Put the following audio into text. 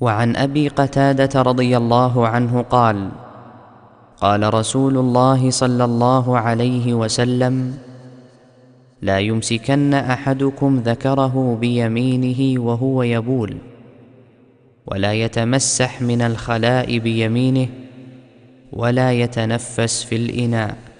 وعن ابي قتاده رضي الله عنه قال قال رسول الله صلى الله عليه وسلم لا يمسكن احدكم ذكره بيمينه وهو يبول ولا يتمسح من الخلاء بيمينه ولا يتنفس في الاناء